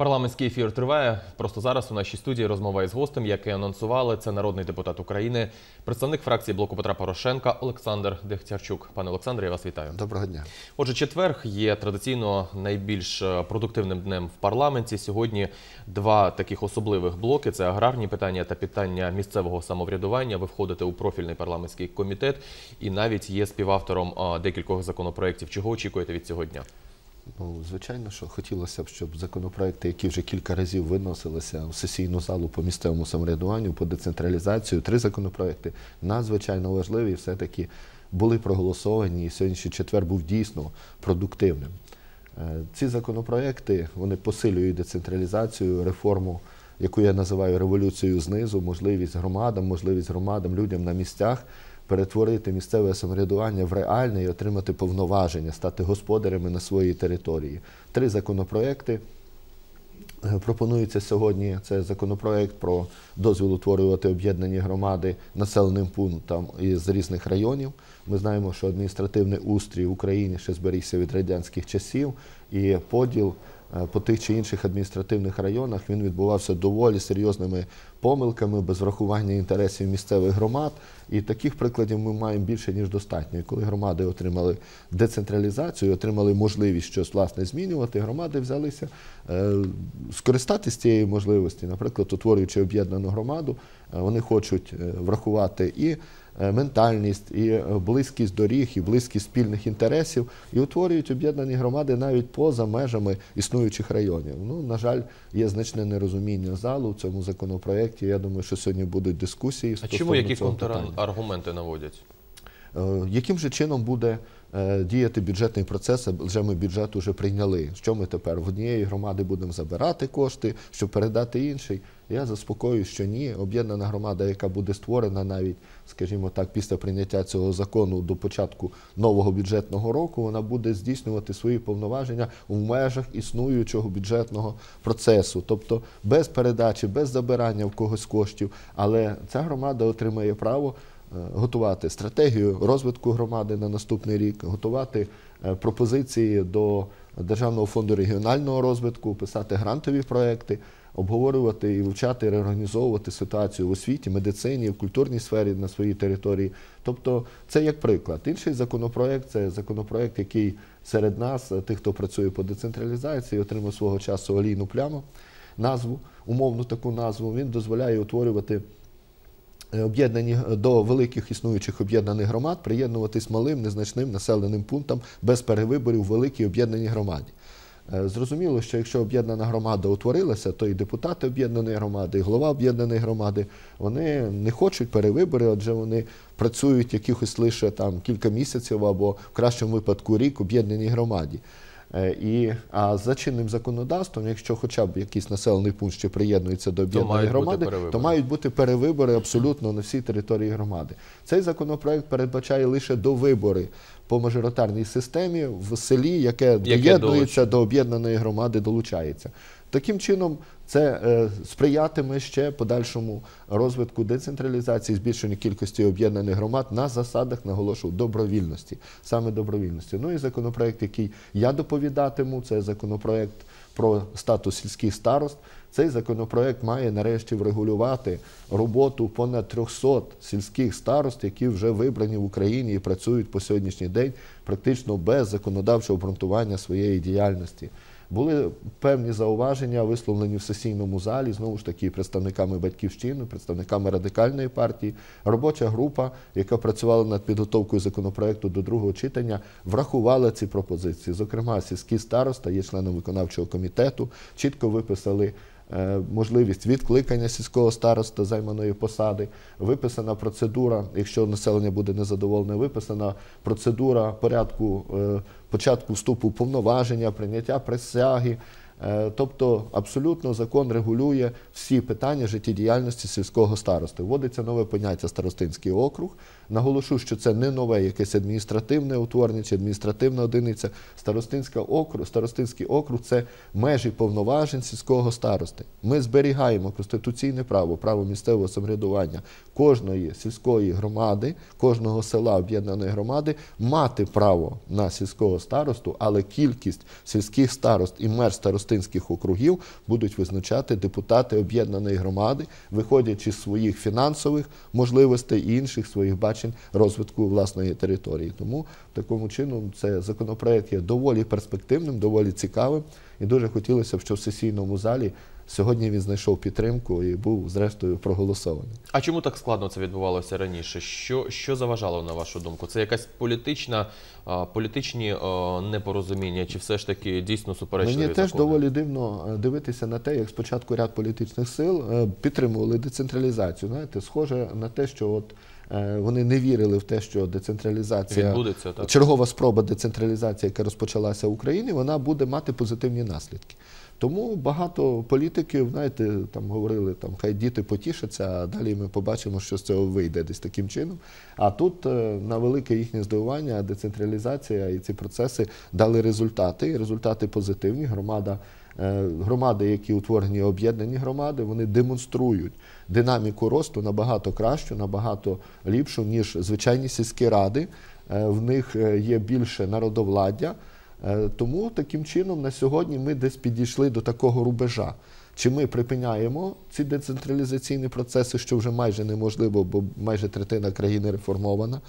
Парламентський ефір триває. Просто зараз у нашій студії розмова із гостем, який анонсували, це народний депутат України, представник фракції блоку Петра Порошенка Олександр Дехтярчук. Пане Олександре, я вас вітаю. Доброго дня. Отже, четверг є традиційно найбільш е, продуктивним днем в парламенті. Сьогодні два таких особливих блоки: це аграрні питання та питання місцевого самоврядування. Ви входите у профільний парламентський комітет і навіть є співавтором е, декількох законопроєктів. Чого очікуєте від цього дня? Ну, звичайно, що хотілося б, щоб законопроекти, які вже кілька разів виносилися в сесійну залу по місцевому самоврядуванню, по децентралізацію, три законопроекти надзвичайно важливі, все-таки були проголосовані, і сьогоднішній четвер був дійсно продуктивним. Е, ці законопроекти вони посилюють децентралізацію, реформу, яку я називаю революцією знизу, можливість громадам, можливість громадам, людям на місцях перетворити місцеве самоврядування в реальне і отримати повноваження, стати господарями на своїй території. Три законопроекти. Е, пропонуються сьогодні це законопроект про дозвіл утворювати об'єднані громади населеним пунктам із різних районів. Ми знаємо, що адміністративний устрій в Україні ще зберігся від радянських часів, і поділ Е, по тих чи інших адміністративних районах він відбувався доволі серйозними помилками, без врахування інтересів місцевих громад. І таких прикладів ми маємо більше ніж достатньо. І Коли громади отримали децентралізацію, отримали можливість щось власне змінювати, громади взялися е, скористатися цією можливості. Наприклад, утворюючи об'єднану громаду, е, вони хочуть врахувати і. Е, ментальність, і е, близькість доріг, і близькість спільних інтересів, і утворюють об'єднані громади навіть поза межами існуючих районів. Ну, на жаль, є значне нерозуміння залу в цьому законопроєкті. Я думаю, що сьогодні будуть дискусії. А чому які контраргументи наводять? Е, яким же чином буде е, діяти бюджетний процес? Е, вже ми бюджет уже прийняли. Що ми тепер в однієї громади будемо забирати кошти, щоб передати інший? Я заспокоюю, що ні. Об'єднана громада, яка буде створена навіть, скажімо так, після прийняття цього закону до початку нового бюджетного року, вона буде здійснювати свої повноваження в межах існуючого бюджетного процесу, тобто без передачі, без забирання в когось коштів. Але ця громада отримає право готувати стратегію розвитку громади на наступний рік, готувати е, пропозиції до Державного фонду регіонального розвитку, писати грантові проекти, обговорювати і вивчати, реорганізовувати ситуацію в освіті, медицині, в культурній сфері на своїй території. Тобто, це як приклад. Інший законопроект це законопроект, який серед нас, е, тих, хто працює по децентралізації, отримав свого часу олійну пляму, назву, умовну таку назву. Він дозволяє утворювати. Е, об'єднані е, до великих існуючих об'єднаних громад приєднуватись малим незначним населеним пунктам без перевиборів в великій об'єднаній громаді. Е, зрозуміло, що якщо об'єднана громада утворилася, то і депутати об'єднаної громади, і голова об'єднаної громади вони не хочуть перевибори, адже вони працюють якихось лише там кілька місяців або в кращому випадку рік в об'єднаній громаді. Е, і а за чинним законодавством, якщо хоча б якийсь населений пункт ще приєднується до об'єднаної громади, то мають бути перевибори абсолютно на всій території громади. Цей законопроект передбачає лише до вибори по мажоритарній системі в селі, яке, яке доєднується долуч... до об'єднаної громади, долучається. Таким чином, це е, сприятиме ще подальшому розвитку децентралізації, збільшенню кількості об'єднаних громад на засадах, наголошую, добровільності, саме добровільності. Ну і законопроект, який я доповідатиму, це законопроект про статус сільських старост. Цей законопроект має нарешті врегулювати роботу понад 300 сільських старост, які вже вибрані в Україні і працюють по сьогоднішній день практично без законодавчого обґрунтування своєї діяльності. Були певні зауваження, висловлені в сесійному залі, знову ж таки, представниками батьківщини, представниками радикальної партії. Робоча група, яка працювала над підготовкою законопроекту до другого читання, врахувала ці пропозиції. Зокрема, сільські староста є членом виконавчого комітету, чітко виписали. Е, можливість відкликання сільського староста займаної посади, виписана процедура, якщо населення буде незадоволене, виписана процедура порядку е, початку вступу повноваження, прийняття присяги. Е, тобто абсолютно закон регулює всі питання життєдіяльності сільського старости. Вводиться нове поняття старостинський округ. Наголошу, що це не нове якесь адміністративне утворення чи адміністративна одиниця. Старостинська округ, Старостинський округ це межі повноважень сільського старости. Ми зберігаємо конституційне право, право місцевого самоврядування кожної сільської громади, кожного села об'єднаної громади мати право на сільського старосту, але кількість сільських старост і мер старостинських старостинських округів будуть визначати депутати об'єднаної громади, виходячи з своїх фінансових можливостей і інших своїх бачень розвитку власної території. Тому такому чином цей законопроект є доволі перспективним, доволі цікавим. І дуже хотілося б, що в сесійному залі сьогодні він знайшов підтримку і був, зрештою, проголосований. А чому так складно це відбувалося раніше? Що що заважало на вашу думку? Це якась політична, політичні непорозуміння, чи все ж таки дійсно суперечливі Мені теж доволі дивно дивитися на те, як спочатку ряд політичних сил е, підтримували децентралізацію. Знаєте, схоже на те, що от. Е, вони не вірили в те, що децентралізація так. чергова спроба децентралізації, яка розпочалася в Україні, вона буде мати позитивні наслідки. Тому багато політиків, знаєте, там говорили, там хай діти потішаться, а далі ми побачимо, що з цього вийде десь таким чином. А тут е, на велике їхнє здивування, децентралізація і ці процеси дали результати. і Результати позитивні. Громада. Е, громади, які утворені об'єднані громади, вони демонструють динаміку росту набагато кращу, набагато ліпшу, ніж звичайні сільські ради. Е, в них е, є більше народовладдя. Тому таким чином на сьогодні ми десь підійшли до такого рубежа. Чи ми припиняємо ці децентралізаційні процеси, що вже майже неможливо, бо майже третина країни реформована.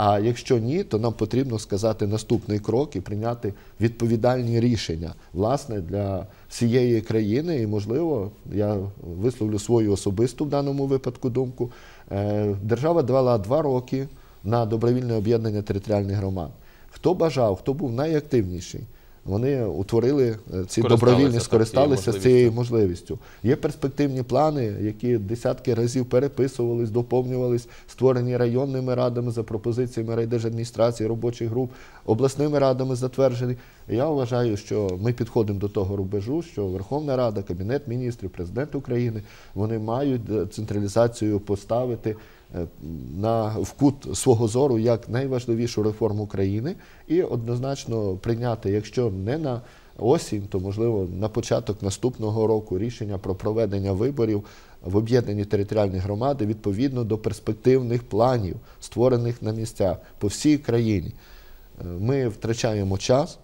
А якщо ні, то нам потрібно сказати наступний крок і прийняти відповідальні рішення власне для всієї країни. І, можливо, я висловлю свою особисту в даному випадку думку. Е, держава давала два роки на добровільне об'єднання територіальних громад. Хто бажав, хто був найактивніший вони утворили е, ці добровільні, скористалися цією можливістю. Є перспективні плани, які десятки разів переписувались, доповнювались, створені районними радами за пропозиціями райдержадміністрації, робочих груп, обласними радами затверджені. Я вважаю, що ми підходимо до того рубежу, що Верховна Рада, Кабінет міністрів, президент України вони мають е, централізацію поставити. Е, на вкут свого зору як найважливішу реформу країни і однозначно прийняти, якщо не на осінь, то можливо на початок наступного року рішення про проведення виборів в об'єднані територіальні громади відповідно до перспективних планів, створених на місцях по всій країні. Е, ми втрачаємо час,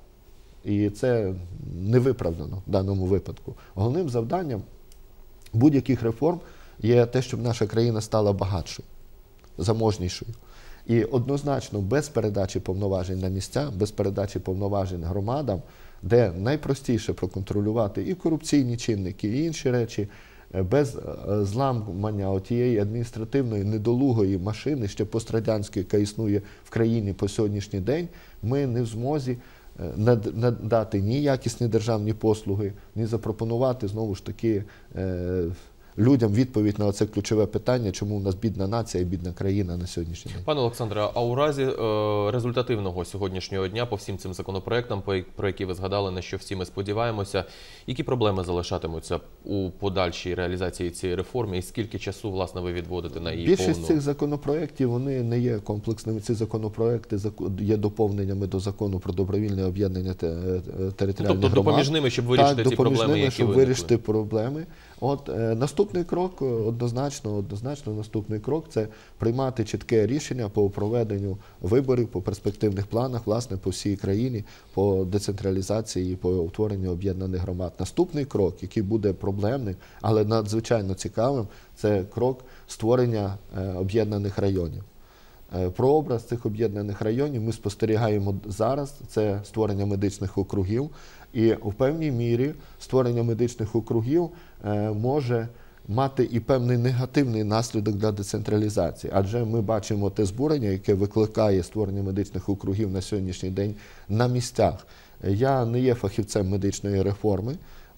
і це не виправдано в даному випадку. Головним завданням будь-яких реформ є те, щоб наша країна стала багатшою заможнішою. І однозначно, без передачі повноважень на місця, без передачі повноважень громадам, де найпростіше проконтролювати і корупційні чинники, і інші речі, е, без е, зламування тієї адміністративної недолугої машини, ще пострадянської, яка існує в країні по сьогоднішній день, ми не в змозі е, надати ні якісні державні послуги, ні запропонувати знову ж таки людям відповідь на це ключове питання, чому у нас бідна нація і бідна країна на сьогоднішній день. Пане Олександре, а у разі е, результативного сьогоднішнього дня по всім цим законопроектам, по про які ви згадали, на що всі ми сподіваємося, які проблеми залишатимуться у подальшій реалізації цієї реформи, і скільки часу власне ви відводите на її більшість повну... цих законопроєктів вони не є комплексними. Ці законопроекти є доповненнями до закону про добровільне об'єднання е, територіальних ну, тобто, громад. Тобто допоміжними, щоб вирішити так, ці проблеми, які щоб виникли. вирішити проблеми. От е, наступний крок е, однозначно, однозначно, наступний крок це приймати чітке рішення по проведенню виборів по перспективних планах, власне, по всій країні, по децентралізації, і по утворенню об'єднаних громад. Наступний крок, який буде проблемним, але надзвичайно цікавим, це крок створення е, об'єднаних районів. Е, про образ цих об'єднаних районів ми спостерігаємо зараз. Це створення медичних округів, і в певній мірі створення медичних округів е, може мати і певний негативний наслідок для децентралізації, адже ми бачимо те збурення, яке викликає створення медичних округів на сьогоднішній день на місцях. Я не є фахівцем медичної реформи.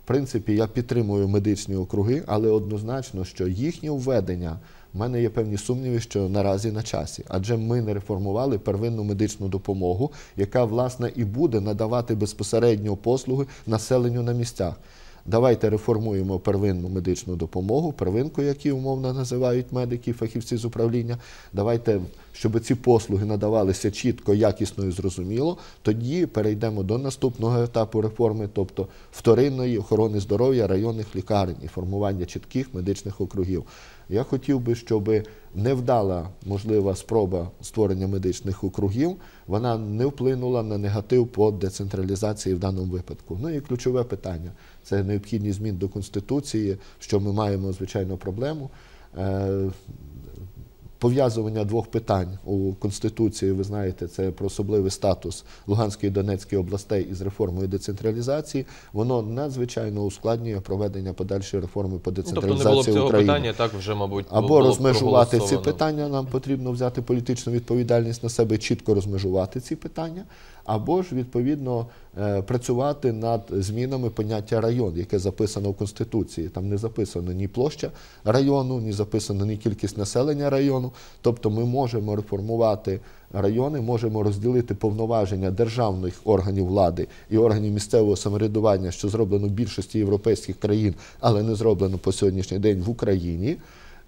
В принципі, я підтримую медичні округи, але однозначно, що їхнє введення в мене є певні сумніви, що наразі на часі, адже ми не реформували первинну медичну допомогу, яка власне і буде надавати безпосередньо послуги населенню на місцях. Давайте реформуємо первинну медичну допомогу, первинку, які умовно називають медики, фахівці з управління. Давайте, щоб ці послуги надавалися чітко, якісно і зрозуміло. Тоді перейдемо до наступного етапу реформи, тобто вторинної охорони здоров'я районних лікарень і формування чітких медичних округів. Я хотів би, щоб невдала можлива спроба створення медичних округів, вона не вплинула на негатив по децентралізації в даному випадку. Ну і ключове питання це необхідні змін до конституції, що ми маємо звичайно проблему. Е, пов'язування двох питань у Конституції, ви знаєте, це про особливий статус Луганської і Донецької областей із реформою децентралізації, воно надзвичайно ускладнює проведення подальшої реформи по децентралізації ну, тобто не було б цього питання, так вже, мабуть, Або було розмежувати ці питання, нам потрібно взяти політичну відповідальність на себе, чітко розмежувати ці питання, або ж, відповідно, Е, працювати над змінами поняття район, яке записано в Конституції. Там не записано ні площа району, ні записано ні кількість населення району. Тобто ми можемо реформувати райони, можемо розділити повноваження державних органів влади і органів місцевого самоврядування, що зроблено в більшості європейських країн, але не зроблено по сьогоднішній день в Україні.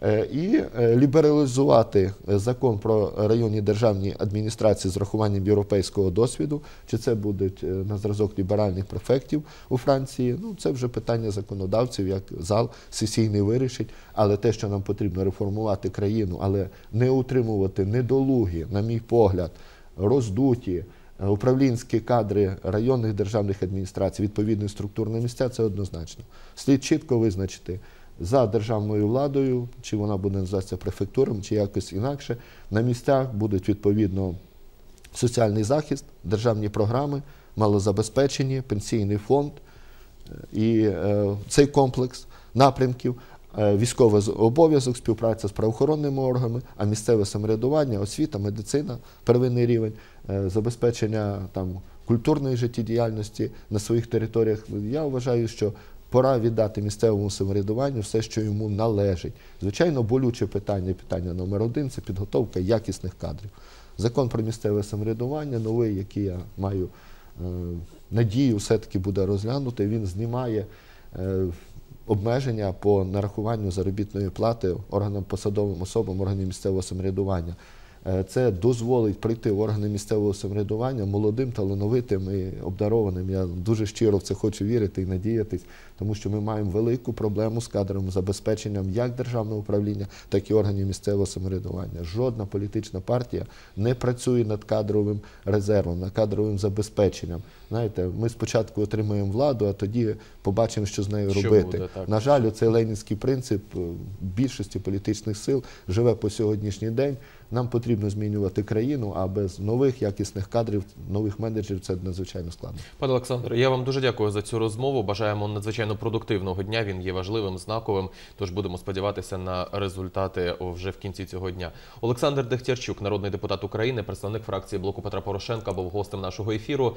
Е, і е, лібералізувати е, закон про районні державні адміністрації з рахуванням європейського досвіду, чи це будуть на зразок ліберальних префектів у Франції. Ну це вже питання законодавців, як зал сесійний вирішить. Але те, що нам потрібно реформувати країну, але не утримувати недолугі, на мій погляд, роздуті. Управлінські кадри районних державних адміністрацій, відповідних структур місця, це однозначно. Слід чітко визначити за державною владою, чи вона буде називатися префектуром, чи якось інакше, на місцях будуть відповідно соціальний захист, державні програми, малозабезпечення, пенсійний фонд е, і е, цей комплекс напрямків. Е, військовий обов'язок, співпраця з правоохоронними органами, а місцеве самоврядування, освіта, медицина, первинний рівень, е, забезпечення там культурної життєдіяльності на своїх територіях. Я вважаю, що Пора віддати місцевому самоврядуванню все, що йому належить. Звичайно, болюче питання, питання номер один це підготовка якісних кадрів. Закон про місцеве самоврядування, новий, який я маю е, надію, все-таки буде розглянути. Він знімає е, обмеження по нарахуванню заробітної плати органам посадовим особам органів місцевого самоврядування. Е, це дозволить прийти в органи місцевого самоврядування молодим, талановитим і обдарованим. Я дуже щиро в це хочу вірити і надіятись тому що ми маємо велику проблему з кадровим забезпеченням як державного управління, так і органів місцевого самоврядування. Жодна політична партія не працює над кадровим резервом, над кадровим забезпеченням. Знаєте, ми спочатку отримуємо владу, а тоді побачимо, що з нею що робити. Буде, На жаль, цей ленінський принцип е, більшості політичних сил живе по сьогоднішній день. Нам потрібно змінювати країну, а без нових якісних кадрів, нових менеджерів це надзвичайно складно. Пане Олександре, я вам дуже дякую за цю розмову. Бажаємо надзвичайно надзвичайно продуктивного дня. Він є важливим, знаковим. Тож будемо сподіватися на результати вже в кінці цього дня. Олександр Дехтярчук, народний депутат України, представник фракції блоку Петра Порошенка, був гостем нашого ефіру.